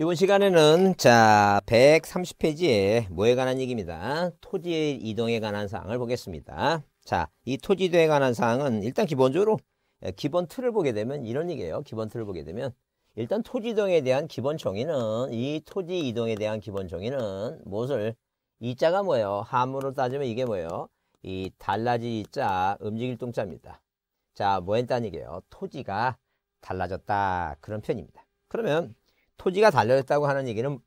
이번 시간에는 자 130페이지에 뭐에 관한 얘기입니다. 토지 이동에 관한 사항을 보겠습니다. 자, 이 토지 이동에 관한 사항은 일단 기본적으로 예, 기본 틀을 보게 되면 이런 얘기예요. 기본 틀을 보게 되면 일단 토지 이동에 대한 기본 정의는 이 토지 이동에 대한 기본 정의는 무엇을 이자가 뭐예요? 함으로 따지면 이게 뭐예요? 이 달라지 이자 움직일 동자입니다. 자, 뭐엔 딴 얘기예요? 토지가 달라졌다 그런 편입니다. 그러면 토지가 달려있다고 하는 얘기는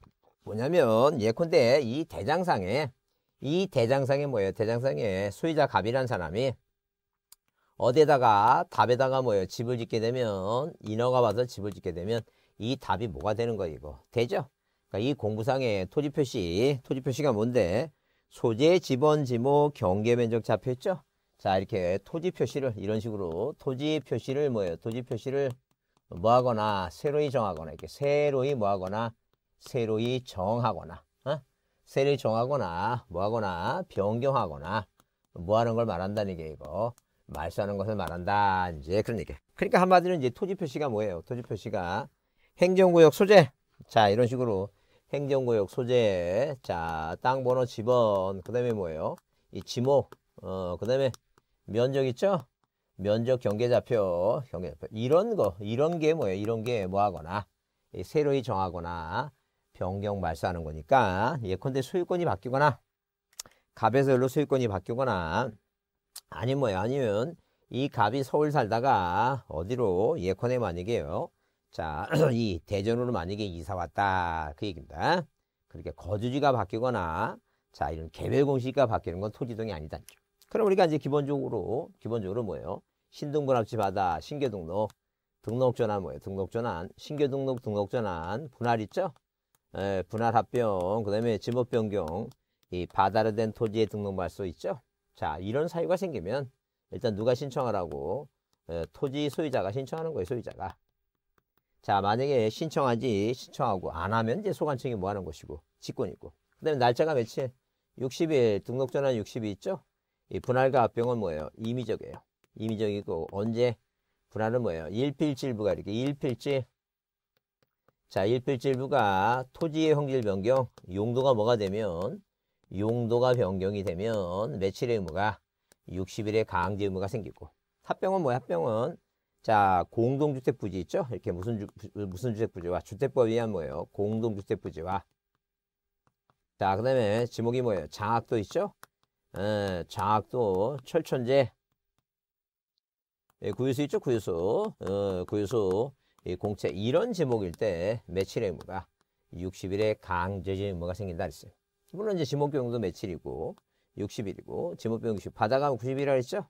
뭐냐면 예컨대 이 대장상에 이 대장상에 뭐예요? 대장상에 소유자 갑이라는 사람이 어디에다가 답에다가 뭐예요? 집을 짓게 되면 인허가 와서 집을 짓게 되면 이 답이 뭐가 되는 거예요? 이거 되죠? 그러니까 이 공부상에 토지 표시 토지 표시가 뭔데? 소재, 집원, 지목, 경계 면적 잡혀있죠? 자 이렇게 토지 표시를 이런 식으로 토지 표시를 뭐예요? 토지 표시를 뭐하거나 새로이 정하거나 이렇게 새로이 뭐하거나 새로이 정하거나 어? 새로이 정하거나 뭐하거나 변경하거나 뭐하는 걸 말한다는 게 이거 말소하는 것을 말한다 이제 그런 얘기 그러니까 한마디로 이제 토지 표시가 뭐예요 토지 표시가 행정구역 소재 자 이런 식으로 행정구역 소재 자땅 번호 집번그 다음에 뭐예요 이 지목 어그 다음에 면적 있죠 면적 경계좌표, 경계좌표 이런 거, 이런 게 뭐예요? 이런 게 뭐하거나 새로이 정하거나 변경 말소하는 거니까 예컨대 소유권이 바뀌거나 갑에서 을로 소유권이 바뀌거나 아니 뭐야 아니면 이 갑이 서울 살다가 어디로 예컨대 만약에요. 자, 이 대전으로 만약에 이사 왔다 그 얘기입니다. 그렇게 거주지가 바뀌거나 자 이런 개별 공시가 바뀌는 건 토지동이 아니다. 그럼 우리가 이제 기본적으로 기본적으로 뭐예요? 신등분 합치받아 신규등록 등록전환 뭐예요? 등록전환 신규등록 등록전환 분할 있죠? 에, 예, 분할 합병 그 다음에 지목 변경 이 바다로 된 토지에 등록할 수 있죠? 자 이런 사유가 생기면 일단 누가 신청하라고 예, 토지 소유자가 신청하는 거예요 소유자가 자 만약에 신청하지 신청하고 안 하면 이제 소관청이 뭐 하는 것이고 직권이고 그 다음에 날짜가 며칠 60일 등록전환 60일 있죠? 이 분할과 합병은 뭐예요? 임의적이에요. 임의적이고 언제 분할은 뭐예요? 일필질부가 이렇게 일필질 자 일필질부가 토지의 형질 변경 용도가 뭐가 되면 용도가 변경이 되면 매출의 의무가 60일의 강제 의무가 생기고 합병은 뭐야 합병은 자 공동주택 부지 있죠 이렇게 무슨 주, 무슨 주택 부지와 주택법에 의한 뭐예요 공동주택 부지와 자 그다음에 지목이 뭐예요 장학도 있죠 에, 예, 장학도 철천재 예, 구유수 있죠? 구유수. 어, 구유수. 이 공채 이런 제목일 때며칠 의무가 의 60일에 강제적 의무가 생긴다 그랬어요. 물론 이제 지목 비용도 며칠이고 60일이고 지목 비용 60 바다가 90일이라 했죠?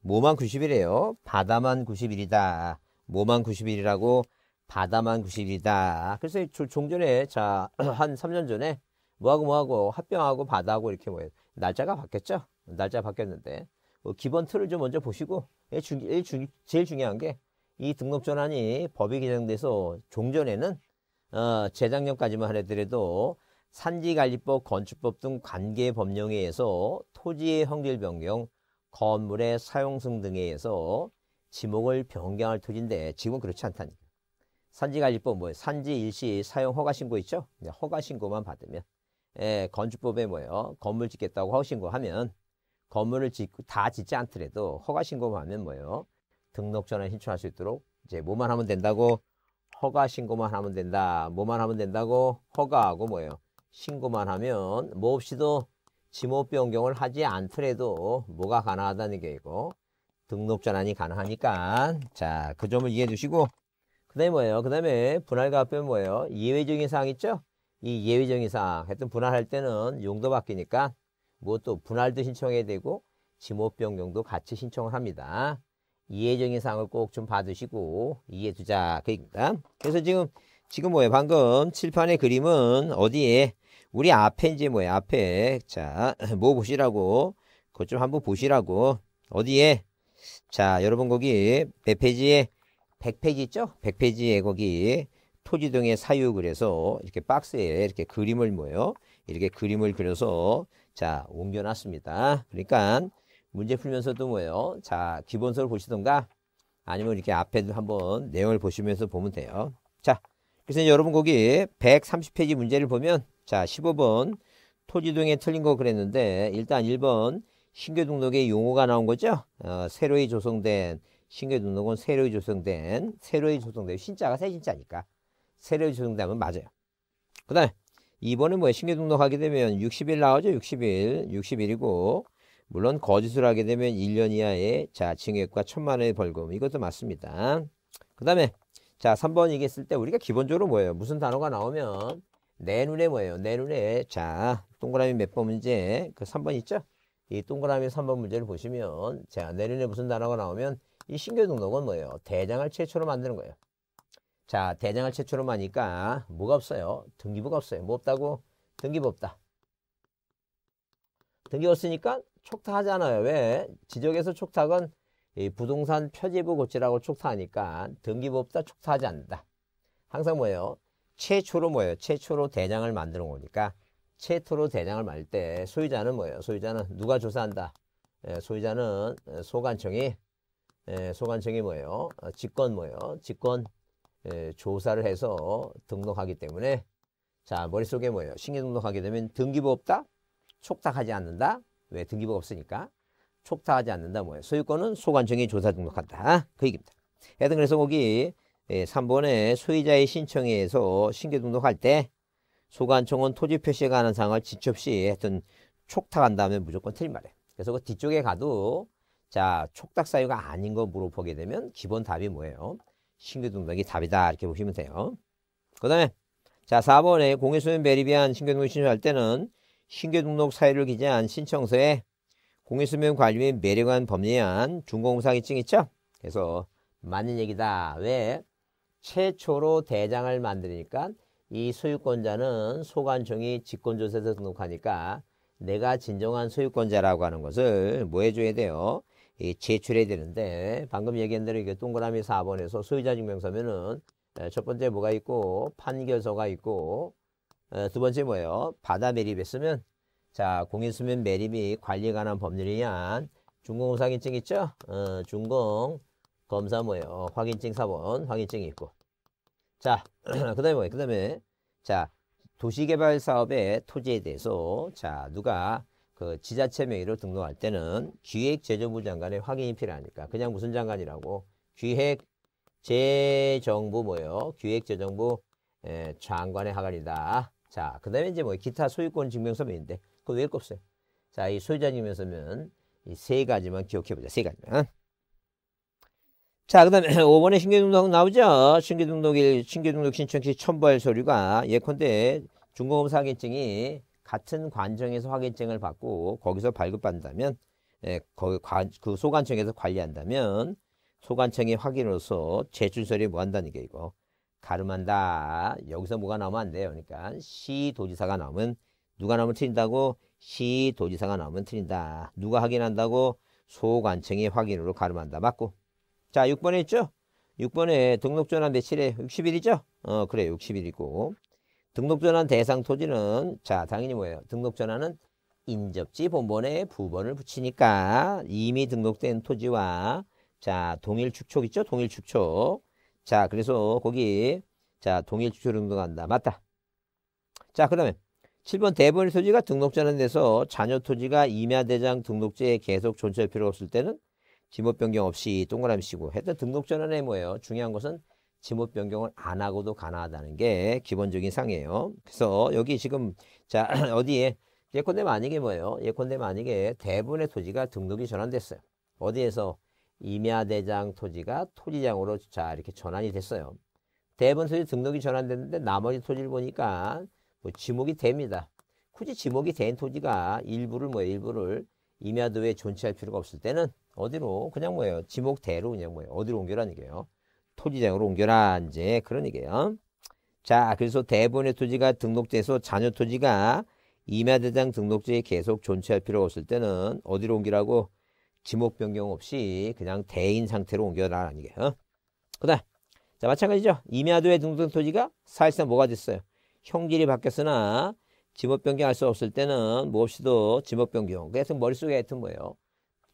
뭐만 90일이에요? 바다만 90일이다. 뭐만 90일이라고 바다만 90일이다. 그래서 종전에 자한 3년 전에 뭐하고 뭐하고 합병하고 바다하고 이렇게 뭐 날짜가 바뀌었죠? 날짜가 바뀌었는데 뭐 기본 틀을 좀 먼저 보시고 예, 제일 중요한 게 이 등록 전환이 법이 개정돼서 종전에는 어, 재작년까지만 하더라도 산지관리법, 건축법 등 관계 법령에 의해서 토지의 형질 변경, 건물의 사용성 등에 의해서 지목을 변경할 토지인데 지금은 그렇지 않다니 산지관리법 뭐예요? 산지 일시 사용 허가 신고 있죠? 허가 신고만 받으면 예, 건축법에 뭐예요? 건물 짓겠다고 허가 신고하면 건물을 짓고 다 짓지 않더라도 허가 신고만 하면 뭐예요? 등록 전환 신청할 수 있도록 이제 뭐만 하면 된다고 허가 신고만 하면 된다. 뭐만 하면 된다고 허가하고 뭐예요? 신고만 하면 뭐 없이도 지목 변경을 하지 않더라도 뭐가 가능하다는 게 이거 등록 전환이 가능하니까 자 그 점을 이해해 주시고 그 다음에 뭐예요? 그 다음에 분할과 앞에 뭐예요? 예외적인 사항 있죠? 이 예외적인 사항 하여튼 분할할 때는 용도 바뀌니까 무엇도 분할도 신청해야 되고 지목 변경도 같이 신청을 합니다. 이해정의 사항을 꼭좀 봐주시고 이해 두자 그입니다. 그래서 지금 지금 뭐예요? 방금 칠판의 그림은 어디에 우리 앞에인지 뭐예요? 앞에 자뭐 보시라고 그것 좀 한번 보시라고 어디에 자 여러분 거기 1 0 0 페이지에 100페이지 있죠? 100페이지에 거기 토지등의 사유 그래서 이렇게 박스에 이렇게 그림을 뭐예요? 이렇게 그림을 그려서 자, 옮겨놨습니다. 그러니까 문제 풀면서도 뭐예요? 자, 기본서를 보시던가 아니면 이렇게 앞에도 한번 내용을 보시면서 보면 돼요. 자, 그래서 여러분 거기 130페이지 문제를 보면 자, 15번 토지동에 틀린 거 그랬는데 일단 1번 신규 등록의 용어가 나온 거죠. 어, 새로이 조성된 신규 등록은 새로이 조성된 새로이 조성된 신자가 새 신자니까 새로이 조성된 하면 맞아요. 그 다음에 이번에뭐예 신규 등록하게 되면 60일 나오죠? 60일. 60일이고 물론 거짓을 하게 되면 1년 이하의 자 징역과 천만 원의 벌금. 이것도 맞습니다. 그 다음에 자 3번 얘기했을 때 우리가 기본적으로 뭐예요? 무슨 단어가 나오면 내 눈에 뭐예요? 내 눈에 자 동그라미 몇 번 문제 그 3번 있죠? 이 동그라미 3번 문제를 보시면 자, 내눈에 무슨 단어가 나오면 이 신규 등록은 뭐예요? 대장을 최초로 만드는 거예요. 자, 대장을 최초로 하니까 뭐가 없어요? 등기부가 없어요. 뭐 없다고? 등기부 없다. 등기 없으니까 촉탁하잖아요. 왜? 지적에서 촉탁은 부동산 표지부 고치라고 촉탁하니까 등기부 없다 촉탁하지 않는다. 항상 뭐예요? 최초로 뭐예요? 최초로 대장을 만드는 거니까 최초로 대장을 만들 때 소유자는 뭐예요? 소유자는 누가 조사한다? 예, 소유자는 소관청이 예, 소관청이 뭐예요? 어, 직권 뭐예요? 직권 예, 조사를 해서 등록하기 때문에 자 머릿속에 뭐예요? 신규 등록하게 되면 등기부 없다? 촉탁하지 않는다? 왜? 등기부가 없으니까 촉탁하지 않는다 뭐예요? 소유권은 소관청이 조사 등록한다. 그 얘기입니다. 하여튼 그래서 거기 예, 3번에 소유자의 신청에 의해서 신규 등록할 때 소관청은 토지 표시에 관한 사항을 지첩시 하여튼 촉탁한 다음에 무조건 틀린 말이에요. 그래서 그 뒤쪽에 가도 자 촉탁 사유가 아닌 거 물어보게 되면 기본 답이 뭐예요? 신규등록이 답이다 이렇게 보시면 돼요. 그 다음에 자 4번에 공인소명 배립이한 신규등록 신청할 때는 신규등록 사유를 기재한 신청서에 공인소명 관리 및 매력한 법리한 준공사기증 있죠? 그래서 맞는 얘기다. 왜? 최초로 대장을 만드니까 이 소유권자는 소관청이 직권조사에서 등록하니까 내가 진정한 소유권자라고 하는 것을 뭐 해줘야 돼요? 제출해야 되는데 방금 얘기한 대로 이게 동그라미 4번에서 소유자 증명서면은 첫 번째 뭐가 있고 판결서가 있고 두 번째 뭐예요? 바다 매립에쓰면자 공인수면 매립이 관리에 관한 법률에 의한 중공 확인증 있죠? 어, 중공 검사 뭐예요? 확인증 4번 확인증이 있고 자 그다음에 뭐예요? 그다음에 자 도시개발 사업의 토지에 대해서 자 누가 그 지자체 명의로 등록할 때는 기획재정부 장관의 확인이 필요하니까 그냥 무슨 장관이라고 기획재정부 뭐요? 기획재정부 에, 예, 장관의 하관이다. 자, 그 다음에 이제 뭐 기타 소유권 증명서면인데 그거 왜 없어요? 자, 이 소유자 증명서면 이 세 가지만 기억해보자. 세 가지만. 자, 그 다음에 5번에 신규등록 나오죠? 신규등록일, 신규등록 신청 시 첨부할 서류가 예컨대 중공업사 확인증이 같은 관청에서 확인증을 받고 거기서 발급받는다면 예, 거, 관, 그 소관청에서 관리한다면 소관청의 확인으로서 제출서를 뭐한다는 게 이거 가름한다. 여기서 뭐가 나오면 안 돼요. 그러니까 시도지사가 나오면 누가 나오면 틀린다고 시도지사가 나오면 틀린다. 누가 확인한다고 소관청의 확인으로 가름한다. 맞고 자 6번에 있죠? 6번에 등록전환 며칠에 60일이죠? 어 그래 60일이고 등록전환 대상 토지는 자 당연히 뭐예요? 등록전환은 인접지 본본에 부번을 붙이니까 이미 등록된 토지와 자 동일 축촉 있죠? 동일 축촉 자 그래서 거기 자 동일 축촉 등록한다 맞다 자 그러면 7번 대본의 토지가 등록전환 돼서 잔여 토지가 임야대장 등록제에 계속 존재할 필요 없을 때는 지목 변경 없이 동그라미 치고 했던 등록전환에 뭐예요? 중요한 것은 지목 변경을 안 하고도 가능하다는 게 기본적인 상이에요. 그래서 여기 지금 자 어디에 예컨대 만약에 뭐예요? 예컨대 만약에 대부분의 토지가 등록이 전환됐어요. 어디에서 임야대장 토지가 토지장으로 자 이렇게 전환이 됐어요. 대부분 토지 등록이 전환됐는데 나머지 토지를 보니까 뭐 지목이 됩니다. 굳이 지목이 된 토지가 일부를 뭐 일부를 임야도에 존치할 필요가 없을 때는 어디로 그냥 뭐예요? 지목대로 그냥 뭐예요? 어디로 옮겨라는 게요. 토지장으로 옮겨라 이제 그런 얘기예요. 자 그래서 대본의 토지가 등록돼서 잔여 토지가 임야대장 등록지에 계속 존재할 필요가 없을 때는 어디로 옮기라고 지목 변경 없이 그냥 대인 상태로 옮겨라라는 얘기예요. 그다음 자 마찬가지죠. 임야도에 등록된 토지가 사실상 뭐가 됐어요. 형질이 바뀌었으나 지목 변경할 수 없을 때는 몹시도 지목 변경. 그래서 머릿속에 하여튼 뭐예요.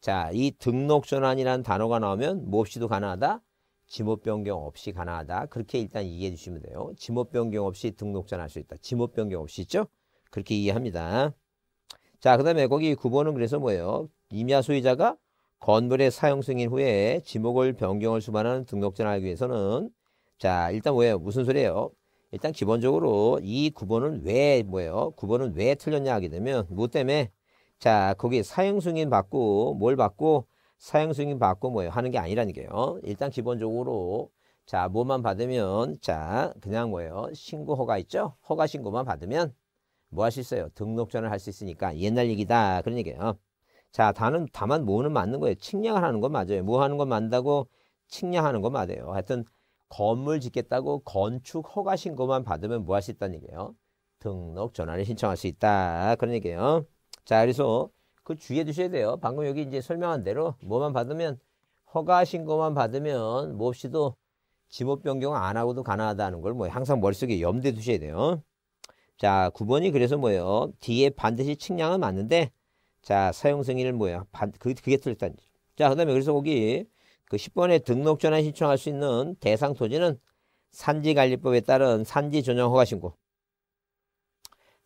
자, 이 등록 전환이라는 단어가 나오면 몹시도 가능하다. 지목 변경 없이 가능하다. 그렇게 일단 이해해 주시면 돼요. 지목 변경 없이 등록전 할수 있다. 지목 변경 없이 있죠? 그렇게 이해합니다. 자, 그 다음에 거기 9번은 그래서 뭐예요? 임야 소유자가 건물의 사용 승인 후에 지목을 변경할 수만 하는 등록전을 하기 위해서는 자, 일단 뭐예요? 무슨 소리예요? 일단 기본적으로 이 9번은 왜 뭐예요? 9번은 왜 틀렸냐 하게 되면 뭐 때문에 자, 거기 사용 승인 받고 뭘 받고 사형 승인 받고 뭐 하는 게 아니라니까요. 일단 기본적으로 자 뭐만 받으면 자 그냥 뭐예요 신고 허가 있죠 허가 신고만 받으면 뭐 할 수 있어요 등록전을 할 수 있으니까 옛날 얘기다 그런 얘기예요. 자 다는 다만 뭐는 맞는 거예요 측량을 하는 건 맞아요 뭐 하는 건 맞다고 측량하는 건 맞아요. 하여튼 건물 짓겠다고 건축 허가 신고만 받으면 뭐 할 수 있다는 얘기예요. 등록 전환을 신청할 수 있다. 그런 얘기예요. 자, 그래서 그 주의해 주셔야 돼요. 방금 여기 이제 설명한 대로 뭐만 받으면 허가 신고만 받으면 몹시도 지목 변경 안 하고도 가능하다는 걸 뭐 항상 머릿속에 염두에 두셔야 돼요. 자, 9번이 그래서 뭐예요? 뒤에 반드시 측량은 맞는데 자, 사용 승인을 뭐야 반, 그, 그게 틀렸다는 거죠. 자, 그다음에 그래서 거기 그 10번에 등록 전환 신청할 수 있는 대상 토지는 산지관리법에 따른 산지 전용 허가 신고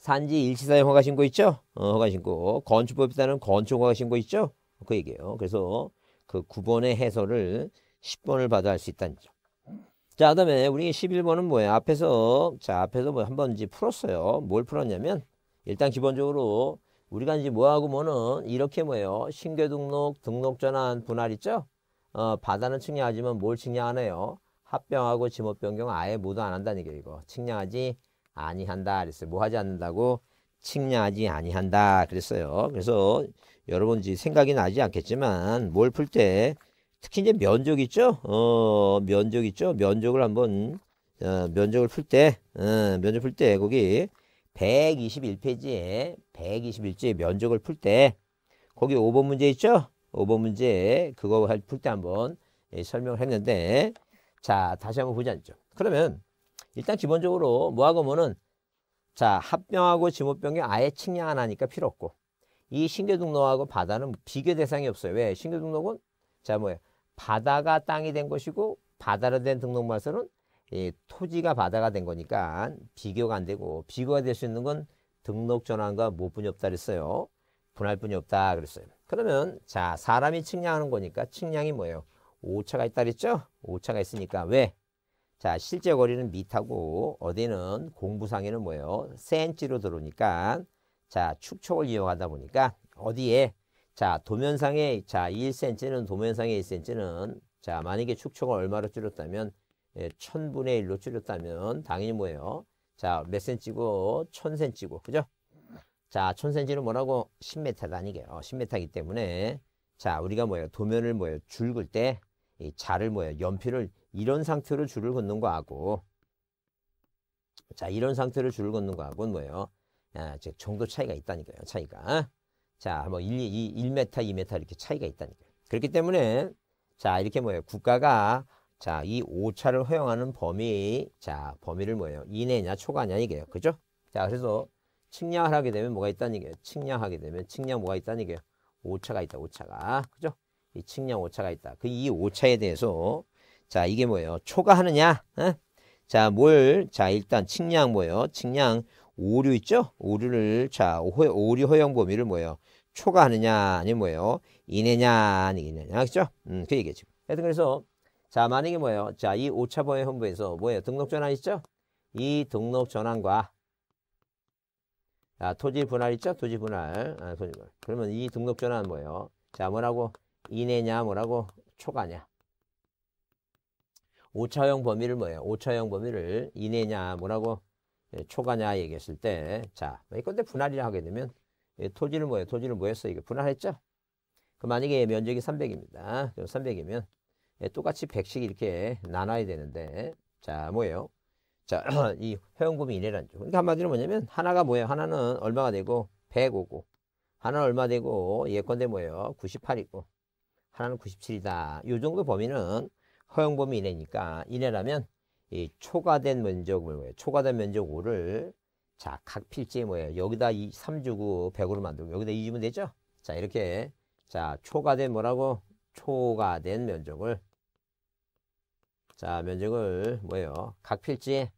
산지 일시사용 허가 신고 있죠? 어, 허가 신고. 건축법에 따른 건축 허가 신고 있죠? 그 얘기예요. 그래서 그 9번의 해설을 10번을 받아 할수 있다는 점. 자, 그 다음에 우리 11번은 뭐예요 앞에서, 자, 앞에서 뭐 한 번 이제 풀었어요. 뭘 풀었냐면, 일단 기본적으로 우리가 이제 뭐하고 뭐는 이렇게 뭐예요? 신규 등록, 등록 전환 분할 있죠? 어, 바다는 측량하지만 뭘 측량하네요? 합병하고 지목 변경 아예 모두 안 한다는 얘기예요, 이거. 측량하지 아니한다 그랬어요. 뭐 하지 않는다고 측량하지 아니한다 그랬어요. 그래서 여러분 이제 생각이 나지 않겠지만 뭘 풀 때 특히 이제 면적 있죠? 어, 면적 있죠? 면적을 한번 어, 면적을 풀 때, 어, 면적 풀때 거기 121페이지에 1 2 1지에 면적을 풀 때 거기 5번 문제 있죠? 5번 문제 그거 풀 때 한번 예, 설명을 했는데 자 다시 한번 보지 않죠. 그러면 일단 기본적으로 무화과문은 자 합병하고 지모병이 아예 측량 안 하니까 필요 없고 이 신규등록하고 바다는 비교 대상이 없어요. 왜? 신규등록은 자 뭐예요? 바다가 땅이 된 것이고 바다로 된 등록말서는 이 토지가 바다가 된 거니까 비교가 안 되고 비교가 될 수 있는 건 등록 전환과 뭐뿐이 없다 그랬어요. 분할뿐이 없다 그랬어요. 그러면 자 사람이 측량하는 거니까 측량이 뭐예요? 오차가 있다 그랬죠? 오차가 있으니까 왜? 자, 실제 거리는 미터고 어디는 공부상에는 뭐예요? 센치로 들어오니까 자, 축척을 이용하다 보니까 어디에 자, 도면상에 자, 1cm는 도면상에 1cm는 자, 만약에 축척을 얼마로 줄였다면 예, 1000분의 1로 줄였다면 당연히 뭐예요? 자, 몇 cm고 1000cm고. 그죠? 자, 1000cm는 뭐라고? 1 0 m 다 아니게요. 10m이기 어, 때문에 자, 우리가 뭐예요? 도면을 뭐예요? 줄글 때 이 자를 뭐예요? 연필을 이런 상태로 줄을 긋는 거하고 자 이런 상태로 줄을 긋는 거하고는 뭐예요? 아, 즉 정도 차이가 있다니까요. 차이가 자뭐 1, 2, 1m, 2m 이렇게 차이가 있다니까요. 그렇기 때문에 자 이렇게 뭐예요? 국가가 자, 이 오차를 허용하는 범위, 자, 범위를 뭐예요? 이내냐, 초과냐, 이게요. 그죠? 자, 그래서 측량을 하게 되면 뭐가 있다는 얘기예요? 측량하게 되면 측량 뭐가 있다는 얘기예요? 오차가 있다, 오차가. 그죠? 이 측량 오차가 있다. 그 이 오차에 대해서 자, 이게 뭐예요? 초과하느냐? 어? 자, 뭘? 자, 일단 측량 뭐예요? 측량 오류 있죠? 오류를 자, 오류 허용 범위를 뭐예요? 초과하느냐 아니면 뭐예요? 이내냐 아니겠냐 그죠? 음, 그 얘기죠. 하여튼 그래서 자, 만약에 뭐예요? 자, 이 오차범위 h o 에서 뭐예요? 등록 전환 있죠? 이 등록 전환과 자, 아, 토지 분할 있죠? 토지 분할. 아, 토지 분할. 그러면 이 등록 전환 뭐예요? 자, 뭐라고? 이내냐 뭐라고? 초과냐. 오차형 범위를 뭐예요? 오차형 범위를 이내냐 뭐라고 예, 초과냐 얘기했을 때 자, 이건데 분할이라 하게 되면 예, 토지를 뭐예요? 토지를 뭐 했어? 이게 분할했죠? 그 만약에 면적이 300입니다. 300이면 예, 똑같이 100씩 이렇게 나눠야 되는데 자, 뭐예요? 자, 이 회원금이 이내란 죠 그러니까 한마디로 뭐냐면 하나가 뭐예요? 하나는 얼마가 되고 105고 하나는 얼마 되고 예컨대 뭐예요? 98이고 하나는 97이다. 이 정도 범위는 허용 범위 이내니까 이내라면 이 초과된 면적을 뭐예요? 초과된 면적 5를 자, 각 필지에 뭐예요? 여기다 이 3주고 100으로 만들고 여기다 2주면 되죠? 자, 이렇게 자, 초과된 뭐라고? 초과된 면적을 자, 면적을 뭐예요? 각 필지에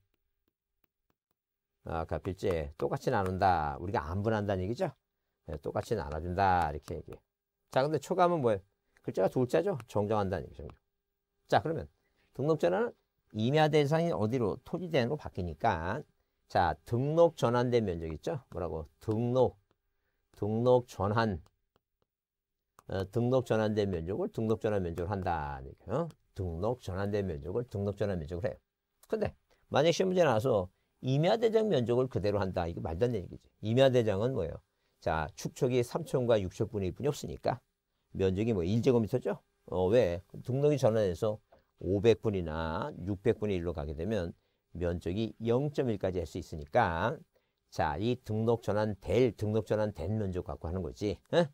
아, 각 필지에 똑같이 나눈다. 우리가 안 분한다는 얘기죠? 네, 똑같이 나눠준다. 이렇게 얘기해요. 자, 근데 초과하면 뭐예요? 글자가 둘 글자죠? 정정한다는 얘기죠. 자, 그러면 등록 전환은 임야 대상이 어디로? 토지 대상으로 바뀌니까 자, 등록 전환된 면적 있죠? 뭐라고? 등록, 등록 전환, 어, 등록 전환된 면적을 등록 전환 면적을 한다. 어? 등록 전환된 면적을 등록 전환 면적을 해요. 근데 만약 시험 문제 나와서 임야 대장 면적을 그대로 한다. 이거 말도 안 되는 얘기지 임야 대장은 뭐예요? 자, 축척이 3천과 6천분의 1분이 없으니까 면적이 뭐 1제곱미터죠? 어, 왜? 등록이 전환해서 500분이나 600분의 1로 가게 되면 면적이 0.1까지 할 수 있으니까 자, 이 등록 전환 될, 등록 전환 된 면적 갖고 하는 거지. 에?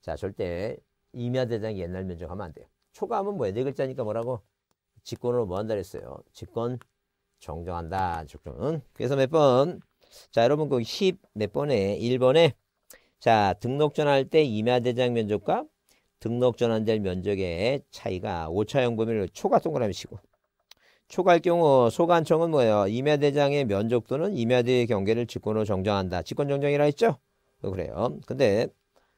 자, 절대 임야 대장 옛날 면적 하면 안 돼요. 초과하면 뭐야? 네 글자니까 뭐라고? 직권으로 뭐 한다 그랬어요? 직권 정정한다. 직권. 그래서 몇 번? 자, 여러분 그 10 몇 번에 1번에 자, 등록 전환할 때 임야 대장 면적과 등록 전환될 면적의 차이가 5차형 범위를 초과 동그라미치고 초과할 경우 소관청은 뭐예요? 임야대장의 면적또는 임야대의 경계를 직권으로 정정한다. 직권정정이라 했죠? 어, 그래요. 근데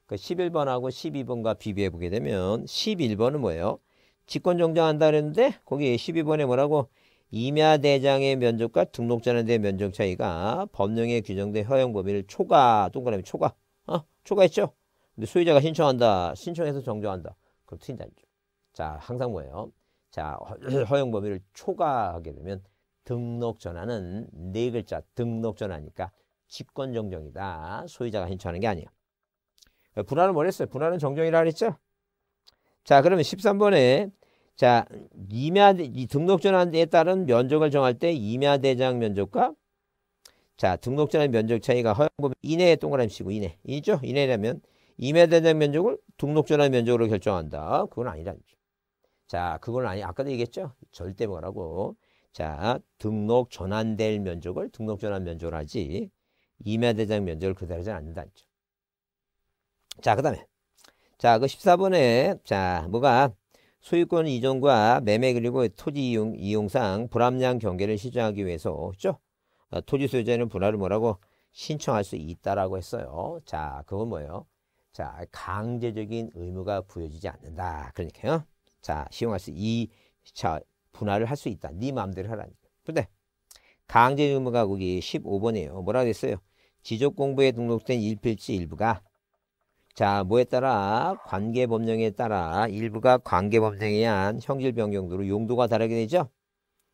그 11번하고 12번과 비교해 보게 되면 11번은 뭐예요? 직권정정한다 그랬는데 거기 12번에 뭐라고 임야대장의 면적과 등록전환대 면적 차이가 법령에 규정된 허용 범위를 초과 동그라미 초과 어? 초과했죠? 근데 소유자가 신청한다. 신청해서 정정한다. 그럼 트인단이죠. 자, 항상 뭐예요? 자, 허용 범위를 초과하게 되면 등록 전환은 네 글자 등록 전환이니까 직권 정정이다. 소유자가 신청하는 게 아니에요. 그러니까 분할은 뭐랬어요? 분할은 정정이라 그랬죠? 자, 그러면 13번에 자, 임야 이 등록 전환에 따른 면적을 정할 때 임야 대장 면적과 자, 등록 전환 면적 차이가 허용 범위 이내에 동그라미 치고 이내. 이죠? 이내라면 임해 대장 면적을 등록전환 면적으로 결정한다. 그건 아니라는 거죠. 자, 그건 아니. 아까도 얘기했죠. 절대 뭐라고. 자, 등록 전환될 면적을 등록 전환 면적으로 하지 임해 대장 면적을 그대로 하지 않는다 자, 그다음에 자, 그 14번에 자, 뭐가 소유권 이전과 매매 그리고 토지 이용, 이용상 불합리한 경계를 시정하기 위해서 그죠? 어, 토지 소유자는 분할을 뭐라고 신청할 수 있다라고 했어요. 자, 그건 뭐예요? 자, 강제적인 의무가 부여지지 않는다. 그러니까요. 자, 시용할 수, 이, 자, 분할을 할 수 있다. 네 마음대로 하라니까. 근데, 강제 의무가 거기 15번이에요. 뭐라 그랬어요? 지적 공부에 등록된 일필지 일부가 자, 뭐에 따라 관계 법령에 따라 일부가 관계 법령에 의한 형질 변경도로 용도가 다르게 되죠.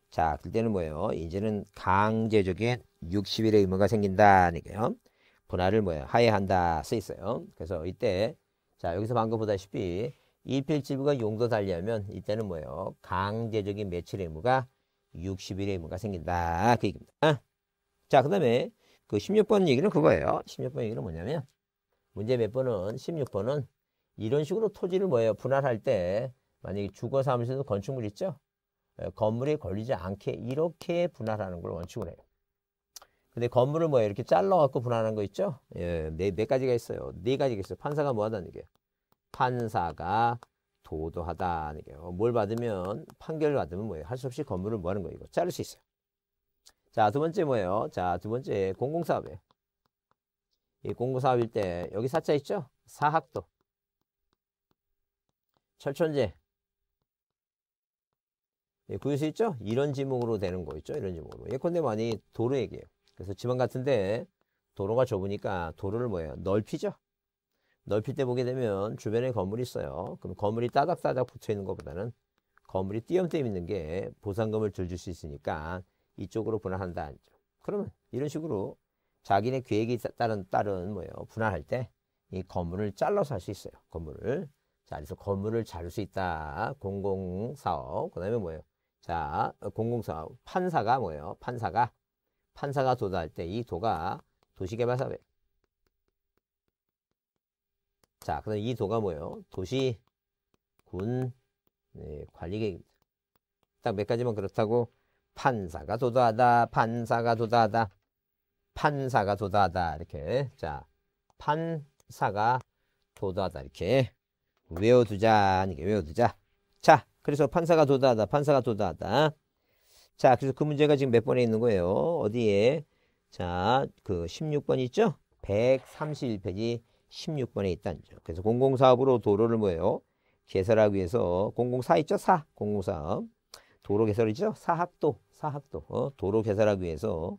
자, 그때는 뭐예요? 이제는 강제적인 60일의 의무가 생긴다니까요. 분할을 뭐예요? 하해한다 쓰 있어요. 그래서 이때 자 여기서 방금 보다시피 일필지부가 용도 달리하면 이때는 뭐예요? 강제적인 매출 의무가 60일의 의무가 생긴다 그 얘기입니다. 자 그다음에 그 16번 얘기는 그거예요. 16번 얘기는 뭐냐면 문제 몇 번은 16번은 이런 식으로 토지를 뭐예요? 분할할 때 만약에 주거 사무실에서 건축물 있죠? 예, 건물에 걸리지 않게 이렇게 분할하는 걸 원칙으로 해요. 근데 건물을 뭐 이렇게 잘라갖고 분할한 거 있죠? 예, 네, 네 가지가 있어요. 네 가지가 있어요. 판사가 뭐 하다는 얘 판사가 도도하다는 얘뭘 어, 받으면, 판결을 받으면 뭐예요? 할 수 없이 건물을 뭐 하는 거예요? 이거 자를 수 있어요. 자, 두 번째 뭐예요? 자, 두 번째 공공사업이에요. 이 공공사업일 때, 여기 사자 있죠? 사학도. 철천재. 예, 구유수 있죠? 이런 지목으로 되는 거 있죠? 이런 지목으로. 예컨대 많이 도로 얘기예요. 그래서 지방 같은데 도로가 좁으니까 도로를 뭐예요? 넓히죠. 넓힐 때 보게 되면 주변에 건물이 있어요. 그럼 건물이 따닥따닥 붙어 있는 것보다는 건물이 띄엄띄엄 있는 게 보상금을 줄수 있으니까 이쪽으로 분할한다. 그러면 이런 식으로 자기네 계획이 따른 따른 뭐예요? 분할할 때 이 건물을 잘라서 할 수 있어요. 건물을 자 그래서 건물을 자를 수 있다. 공공사업 그다음에 뭐예요? 자 공공사업 판사가 뭐예요? 판사가 판사가 도달할 때 이 도가 도시개발사업 자 그럼 이 도가 뭐예요? 도시 군 네, 관리계획입니다. 딱몇 가지만 그렇다고 판사가 도다하다 판사가 도다하다 판사가 도다하다 이렇게 자 판사가 도다하다 이렇게 외워두자 이렇게 외워두자 자 그래서 판사가 도다하다 판사가 도다하다 자, 그래서 그 문제가 지금 몇 번에 있는 거예요? 어디에? 자, 그 16번 있죠? 131페이지 16번에 있다는 그래서 공공사업으로 도로를 뭐예요? 개설하기 위해서 공공사 있죠? 사, 공공사업. 도로 개설이죠? 사학도, 사학도. 어? 도로 개설하기 위해서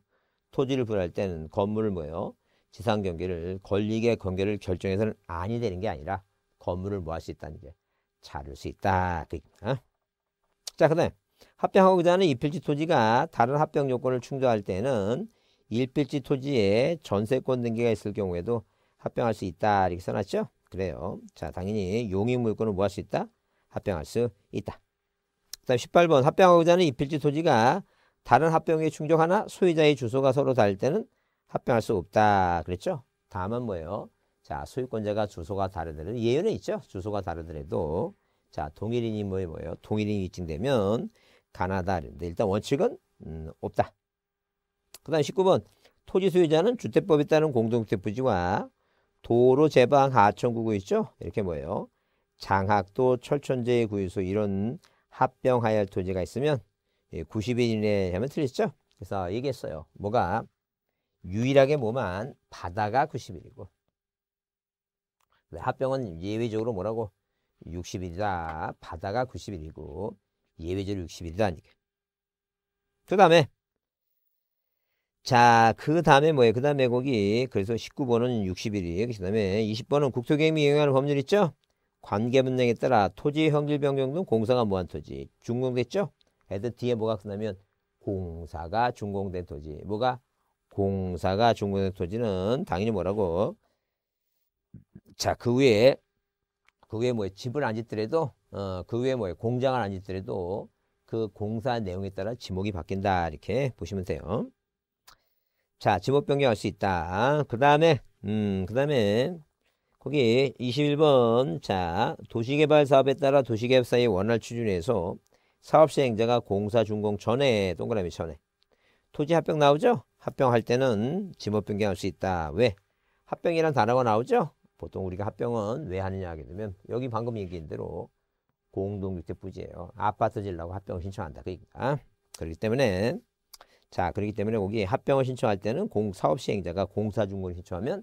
토지를 분할 때는 건물을 뭐예요? 지상 경계를 권리계 경계를 결정해서는 아니 되는 게 아니라 건물을 뭐 할 수 있다는 게 자를 수 있다. 그, 어? 자, 그다음 에 합병하고자 하는 그 이필지 토지가 다른 합병 요건을 충족할 때는 일필지 토지에 전세권 등기가 있을 경우에도 합병할 수 있다 이렇게 써놨죠. 그래요. 자 당연히 용익물권을 뭐 할 수 있다? 합병할 수 있다. 그 다음 18번 합병하고자 하는 이필지 토지가 다른 합병에 충족하나 소유자의 주소가 서로 다를 때는 합병할 수 없다 그랬죠. 다만 뭐예요? 자 소유권자가 주소가 다르더라도 예외는 있죠. 주소가 다르더라도 자 동일인이 뭐예요? 동일인이 입증되면 가나다. 일단 원칙은 음, 없다. 그 다음 19번 토지 소유자는 주택법에 따른 공동주택 부지와 도로 제방 하천구구 있죠? 이렇게 뭐예요? 장학도 철천제의 구유소 이런 합병하여 토지가 있으면 90일 예, 이내에 하면 틀리죠? 그래서 얘기했어요. 뭐가 유일하게 뭐만 바다가 90일이고 합병은 예외적으로 뭐라고 60일이다. 바다가 90일이고 예외제로 6 1일이다니까그 다음에 자, 그 다음에 뭐예요? 그 다음에 거기 그래서 19번은 6 0이에요그 다음에 20번은 국토계획이 영향하는 법률 있죠? 관계문명에 따라 토지 형질 변경 등 공사가 무한 토지 준공됐죠? 애들 뒤에 뭐가 끝나면 공사가 준공된 토지 뭐가 공사가 준공된 토지는 당연히 뭐라고 자 그 위에 그 외에 뭐에 집을 안 짓더라도 어, 그 외에 뭐에 공장을 안 짓더라도 그 공사 내용에 따라 지목이 바뀐다 이렇게 보시면 돼요. 자, 지목 변경할 수 있다. 그 다음에 음, 그 다음에 거기 21번 자 도시개발 사업에 따라 도시개발사의 원활 추진에서 사업 시행자가 공사 준공 전에 동그라미 전에 토지 합병 나오죠? 합병할 때는 지목 변경할 수 있다. 왜? 합병이란 단어가 나오죠? 보통 우리가 합병은 왜 하느냐 하게 되면 여기 방금 얘기한 대로 공동주택 부지예요. 아파트 질라고 합병을 신청한다. 그러니까 그렇기 때문에 자 그렇기 때문에 거기 합병을 신청할 때는 공 사업 시행자가 공사 중공을 신청하면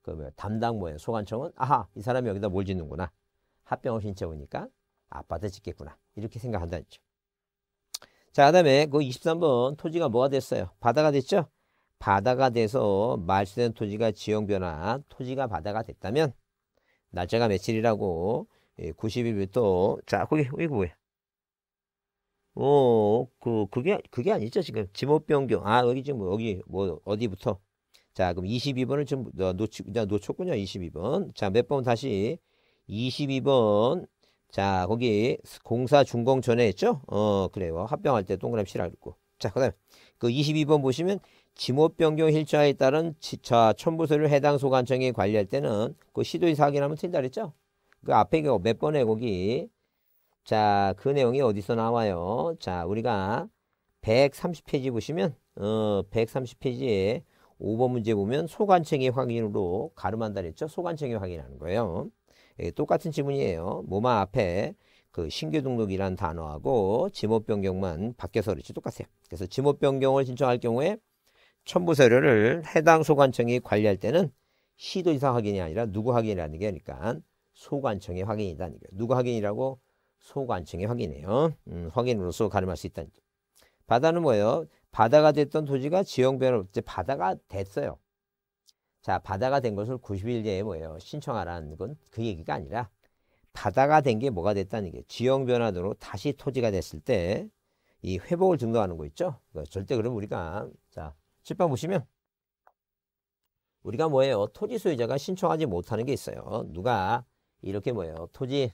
그러면 담당 뭐의 소관청은 아하 이 사람이 여기다 뭘 짓는구나 합병을 신청하니까 아파트 짓겠구나 이렇게 생각한다죠. 자 그다음에 그 23번 토지가 뭐가 됐어요? 바다가 됐죠? 바다가 돼서 말소된 토지가 지형 변화, 토지가 바다가 됐다면 날짜가 며칠이라고 90일부터 예, 자 거기 이거 뭐야? 어, 그 그게 그게 아니죠 지금 지목 변경 아 여기 지금 뭐, 여기 뭐 어디부터 자 그럼 22번을 좀 놓치 놓쳤군요 22번 자 몇 번 다시 22번 자 거기 공사 준공 전에 했죠 어 그래요 합병할 때 동그라미 실하고 자 그다음 그 22번 보시면 지목 변경 일자에 따른 지차 첨부세를 해당 소관청이 관리할 때는 그 시도의 사기라면 틀린다 그랬죠? 그 앞에 그 몇 번에 거기 자, 그 내용이 어디서 나와요? 자, 우리가 130페이지 보시면 어, 130페이지에 5번 문제 보면 소관청의 확인으로 가름한다 그랬죠? 소관청이 확인하는 거예요. 예, 똑같은 지문이에요. 모마 앞에 그 신규 등록이란 단어하고 지목 변경만 바뀌어서 그렇지 똑같아요. 그래서 지목 변경을 신청할 경우에 첨부서류를 해당 소관청이 관리할 때는 시도지사 확인이 아니라 누구 확인이라는 게 그러니까 소관청의 확인이다는 거예요. 누구 확인이라고? 소관청의 확인이에요. 음, 확인으로서 가늠할 수 있다는 바다는 뭐예요? 바다가 됐던 토지가 지형별로 이제 바다가 됐어요. 자, 바다가 된 것을 90일 내에 뭐예요? 신청하라는 건 그 얘기가 아니라 바다가 된 게 뭐가 됐다는 게 지형 변화로 다시 토지가 됐을 때 이 회복을 증도하는 거 있죠? 그 절대 그럼 우리가 7번 보시면 우리가 뭐예요? 토지 소유자가 신청하지 못하는 게 있어요. 누가 이렇게 뭐예요? 토지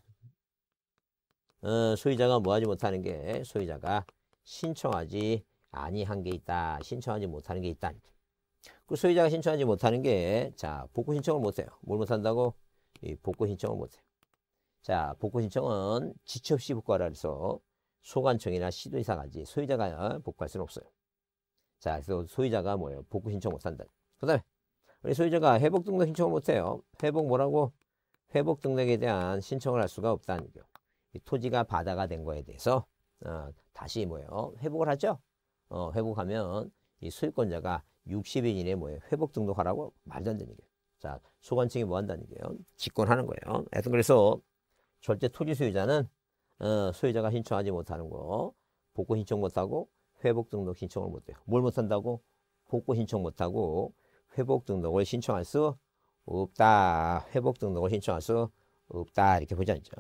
어, 소유자가 뭐하지 못하는 게 소유자가 신청하지 아니한 게 있다. 신청하지 못하는 게 있다. 그 소유자가 신청하지 못하는 게 자 복구 신청을 못해요. 뭘 못한다고? 이 복구 신청을 못해요. 자 복구 신청은 지체 없이 복구하라 해서 소관청이나 시도 이사가지 소유자가 복구할 수는 없어요. 자, 그래서 소유자가 뭐예요? 복구 신청 못 한다. 그 다음에 우리 소유자가 회복 등록 신청을 못 해요. 회복 뭐라고? 회복 등록에 대한 신청을 할 수가 없다는 얘기 토지가 바다가 된 거에 대해서 어, 다시 뭐예요? 회복을 하죠. 어, 회복하면 이 소유권자가 60일 이내에 뭐예요? 회복 등록하라고 말도 안 되는 얘 자, 소관청이 뭐 한다는 얘예요 직권하는 거예요. 하여튼 그래서 절대 토지 소유자는 어, 소유자가 신청하지 못하는 거, 복구 신청 못하고 회복 등록 신청을 못해요. 뭘 못한다고? 복구 신청 못하고 회복 등록을 신청할 수 없다. 회복 등록을 신청할 수 없다. 이렇게 보자, 이제.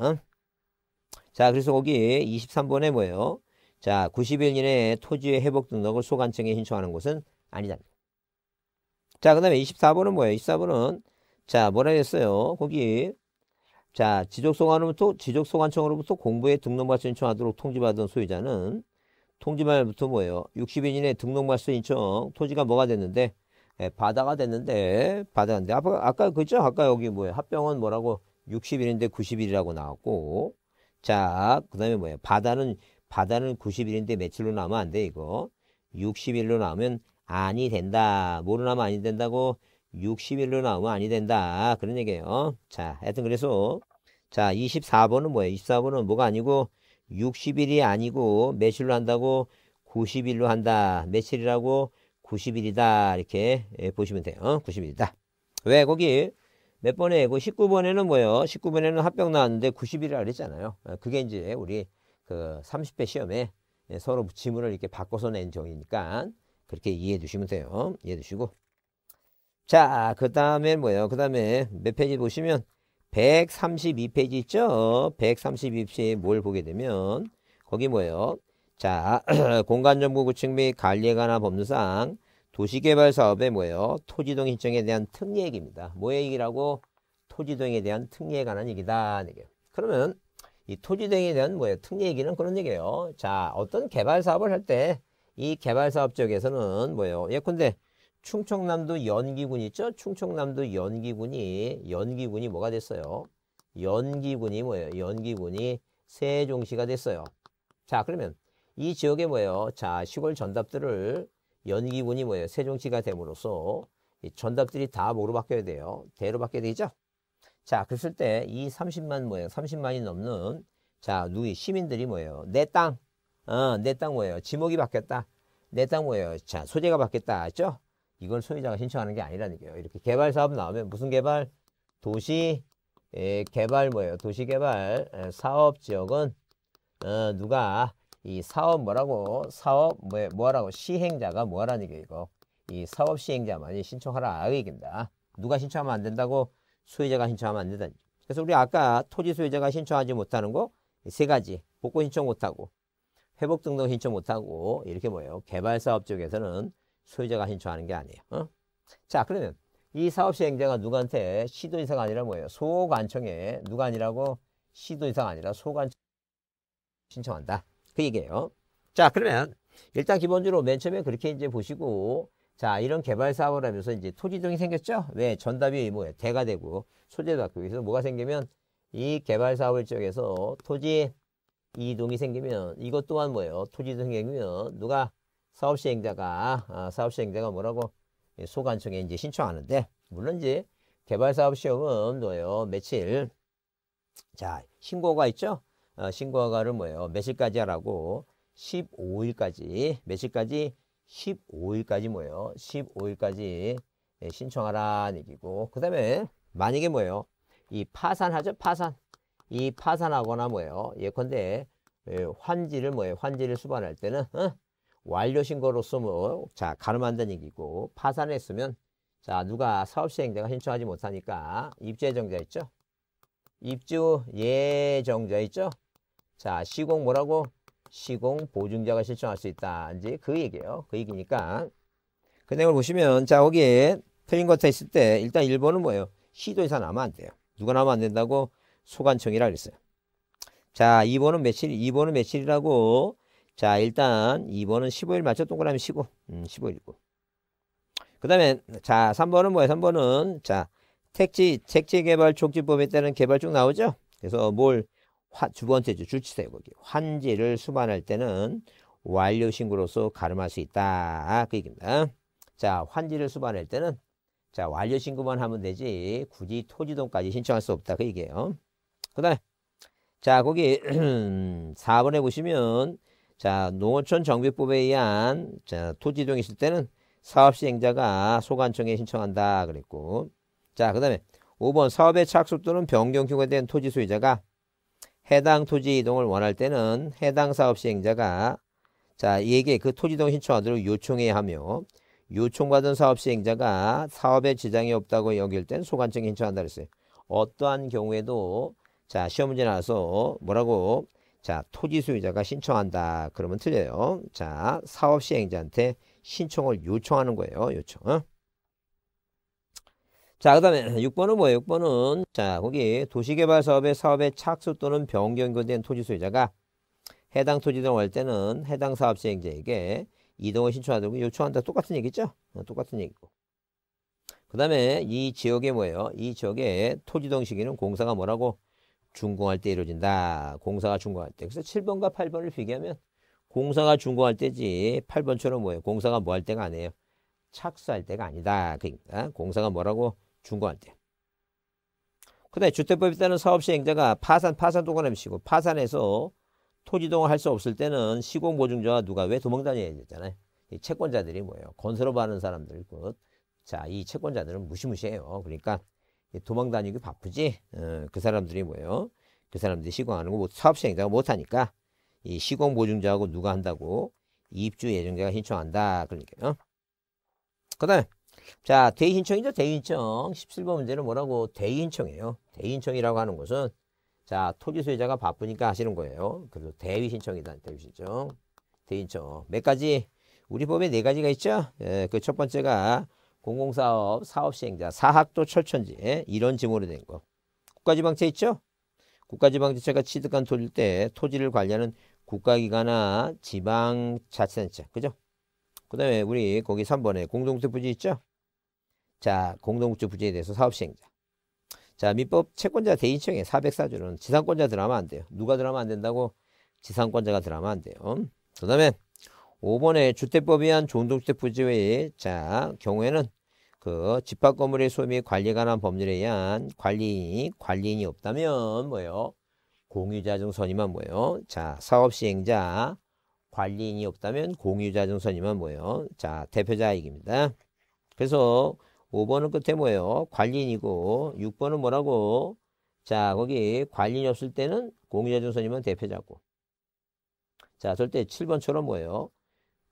자, 그래서 거기 23번에 뭐예요? 자, 90일 이내 토지의 회복 등록을 소관청에 신청하는 것은 아니다. 자, 그 다음에 24번은 뭐예요? 24번은 자, 뭐라 했어요? 거기 자, 지적소관으로부터 지적소관청으로부터 공부에 등록받 신청하도록 통지받은 소유자는 통지말부터 뭐예요? 60인 이내 등록말소 인청 토지가 뭐가 됐는데 예, 바다가 됐는데 바다인데 아까 아까 그죠? 아까 여기 뭐예요? 합병은 뭐라고 60일인데 90일이라고 나왔고 자 그다음에 뭐예요? 바다는 바다는 90일인데 며칠로 나오면 안 돼 이거 60일로 나오면 아니 된다 뭐로 나오면 아니 된다고 60일로 나오면 아니 된다 그런 얘기예요. 자 하여튼 그래서 자 24번은 뭐예요? 24번은 뭐가 아니고 60일이 아니고 며칠로 한다고 90일로 한다. 며칠이라고 90일이다. 이렇게 예, 보시면 돼요. 어? 90일이다. 왜 거기 몇 번에 그 19번에는 뭐예요? 19번에는 합병 나왔는데 90일이라 그랬잖아요. 아, 그게 이제 우리 그 30배 시험에 예, 서로 지문을 이렇게 바꿔서 낸정이니까 그렇게 이해해 주시면 돼요. 이해해 주시고. 자, 그 다음에 뭐예요? 그 다음에 몇 페이지 보시면 132페이지 있죠? 132페이지에 뭘 보게 되면 거기 뭐예요? 자, 공간정보 구축 및 관리에 관한 법률상 도시개발 사업의 뭐예요? 토지동 신청에 대한 특례 얘기입니다. 뭐의 얘기라고? 토지동에 대한 특례에 관한 얘기다. 얘기예요. 그러면 이 토지동에 대한 뭐예요? 특례 얘기는 그런 얘기예요. 자, 어떤 개발 사업을 할 때 이 개발 사업 쪽에서는 뭐예요? 예컨대 충청남도 연기군 있죠? 충청남도 연기군이 연기군이 뭐가 됐어요? 연기군이 뭐예요? 연기군이 세종시가 됐어요. 자 그러면 이 지역에 뭐예요? 자 시골 전답들을 연기군이 뭐예요? 세종시가 됨으로써 전답들이 다 뭐로 바뀌어야 돼요? 대로 바뀌어야 되죠? 자 그랬을 때 이 30만 뭐예요? 30만이 넘는 자 누이 시민들이 뭐예요? 내 땅, 어, 내 땅 뭐예요? 지목이 바뀌었다. 내 땅 뭐예요? 자 소재가 바뀌었다. 했죠? 이걸 소유자가 신청하는 게 아니라니까요. 이렇게 개발 사업 나오면 무슨 개발? 도시 에, 예, 개발 뭐예요? 도시 개발 에, 예, 사업 지역은 어, 누가 이 사업 뭐라고 사업 뭐, 뭐라고 시행자가 뭐라는 게 이거 이 사업 시행자만이 신청하라 얘긴다. 누가 신청하면 안 된다고 소유자가 신청하면 안 된다. 그래서 우리 아까 토지 소유자가 신청하지 못하는 거 세 가지 복구 신청 못하고 회복 등록 신청 못하고 이렇게 뭐예요? 개발 사업 쪽에서는 소유자가 신청하는 게 아니에요. 어? 자 그러면 이 사업 시행자가 누구한테 시도이사가 아니라 뭐예요? 소관청에 누가 아니라고 시도이사가 아니라 소관청 신청한다. 그 얘기예요. 자 그러면 일단 기본적으로 맨 처음에 그렇게 이제 보시고 자 이런 개발 사업을 하면서 이제 토지등이 생겼죠. 왜 전답이 뭐예요? 대가 되고 소재도 바뀌고 그래서 뭐가 생기면 이 개발 사업을 쪽에서 토지 이동이 생기면 이것 또한 뭐예요? 토지 등이 생기면 누가 사업 시행자가 아, 사업 시행자가 뭐라고 소관청에 이제 신청하는데 물론 이제 개발 사업 시험은 뭐예요 며칠 자 신고가 있죠 어, 신고가를 뭐예요 며칠까지 하라고 15일까지 며칠까지 15일까지 뭐예요 15일까지 예, 신청하라는 얘기고 그 다음에 만약에 뭐예요 이 파산하죠 파산 이 파산하거나 뭐예요 예컨대 예, 환지를 뭐예요 환지를 수반할 때는 어? 완료 신고로 쓰면 자 가늠한다는 얘기고 파산했으면 자 누가 사업시행자가 신청하지 못하니까 입주예정자 있죠? 입주 예정자 있죠? 자 시공 뭐라고? 시공 보증자가 신청할 수 있다. 이제 그 얘기예요. 그 얘기니까 그 내용을 보시면 자 거기에 틀린 것에 있을 때 일단 1번은 뭐예요? 시도이사 나면 안 돼요. 누가 나면 안 된다고 소관청이라 그랬어요. 자 2번은 며칠 2번은 며칠이라고 자, 일단 2번은 15일 맞죠? 동그라미 쉬고 음, 15일이고. 그 다음에, 자, 3번은 뭐예요 3번은, 자, 택지, 택지 개발 촉진법에 따른 개발쪽 나오죠? 그래서 뭘, 화, 두 번째죠. 주치세 거기. 환지를 수반할 때는 완료 신고로서 가름할 수 있다. 그 얘기입니다. 자, 환지를 수반할 때는 자, 완료 신고만 하면 되지 굳이 토지동까지 신청할 수 없다. 그 얘기예요. 그다음에 자, 거기 4번에 보시면 자, 농어촌 정비법에 의한 자, 토지 이동이 있을 때는 사업 시행자가 소관청에 신청한다 그랬고 자, 그다음에 5번 사업의 착수 또는 변경 요구된 토지 소유자가 해당 토지 이동을 원할 때는 해당 사업 시행자가 자, 이에게 그 토지 이동 신청하도록 요청해야 하며 요청받은 사업 시행자가 사업에 지장이 없다고 여길 땐 소관청에 신청한다 그랬어요. 어떠한 경우에도 자, 시험 문제 나와서 뭐라고 자, 토지 소유자가 신청한다. 그러면 틀려요. 자, 사업 시행자한테 신청을 요청하는 거예요. 요청. 어? 자, 그 다음에 6번은 뭐예요? 6번은 자, 거기 도시개발 사업의 사업의 착수 또는 변경된 토지 소유자가 해당 토지 등을 할 때는 해당 사업 시행자에게 이동을 신청하도록 요청한다. 똑같은 얘기죠? 어, 똑같은 얘기고. 그 다음에 이 지역에 뭐예요? 이지역에 토지 등 시기는 공사가 뭐라고? 준공할 때 이루어진다. 공사가 준공할 때. 그래서 7번과 8번을 비교하면 공사가 준공할 때지 8번처럼 뭐예요? 공사가 뭐 할 때가 아니에요. 착수할 때가 아니다. 그러니까 공사가 뭐라고? 준공할 때. 그 다음에 주택법에 따른 사업시 행자가 파산, 파산 동그라미시고 파산해서 토지동을 할 수 없을 때는 시공보증자가 누가 왜 도망다녀야 되잖아요. 이 채권자들이 뭐예요? 건설업 하는 사람들. 자, 이 채권자들은 무시무시해요. 그러니까 예, 도망 다니기 바쁘지. 어, 그 사람들이 뭐예요? 그 사람들이 시공하는 거 사업 시행자가 못하니까 이 시공 보증자하고 누가 한다고 입주 예정자가 신청한다. 그러니까요. 그다음 자 대신청이죠. 대신청 17번 문제는 뭐라고 대인청이에요. 대인청이라고 하는 것은 자 토지 소유자가 바쁘니까 하시는 거예요. 그래서 대위 신청이다. 대위 신청, 대인청 몇 가지 우리 법에 네 가지가 있죠. 예, 그첫 번째가 공공사업, 사업시행자, 사학도 철천지 예? 이런 지문으로 된 거. 국가지방채 있죠? 국가지방채가 취득한 토지일 때 토지를 관리하는 국가기관이나 지방자치단체 그죠? 그 다음에 우리 거기 3번에 공동주 부지 있죠? 자 공동주 부지에 대해서 사업시행자 자 민법 채권자 대인청의 404조는 지상권자 들어가면 안 돼요 누가 들어가면 안 된다고? 지상권자가 들어가면 안 돼요 음? 그 다음에 5번에 주택법에 의한 종동주택 부지의 자 경우에는 그 집합 건물의 소유 관리에 관한 법률에 의한 관리인이 관리인이 없다면 뭐예요? 공유자 증선이만 뭐예요? 자 사업 시행자 관리인이 없다면 공유자 증선이만 뭐예요? 자 대표자 이익입니다. 그래서 5번은 끝에 뭐예요? 관리인이고 6번은 뭐라고? 자 거기 관리인이 없을 때는 공유자 증선이면 대표자고 자 절대 7번처럼 뭐예요?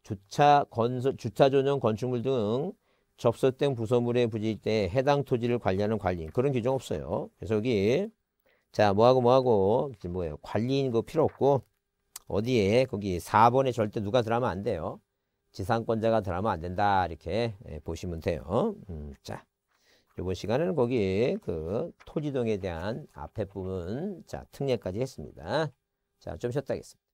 주차 건설 주차 전용 건축물 등 접설된 부서물에 부지일 때 해당 토지를 관리하는 관리인 그런 규정 없어요. 그래서 여기 자 뭐하고 뭐하고 뭐예요 관리인 거 필요 없고 어디에 거기 4번에 절대 누가 들어가면 안 돼요. 지상권자가 들어가면 안 된다 이렇게 예, 보시면 돼요. 음, 자 이번 시간에는 거기 그 토지동에 대한 앞에 부분 자 특례까지 했습니다. 자 좀 쉬었다 하겠습니다.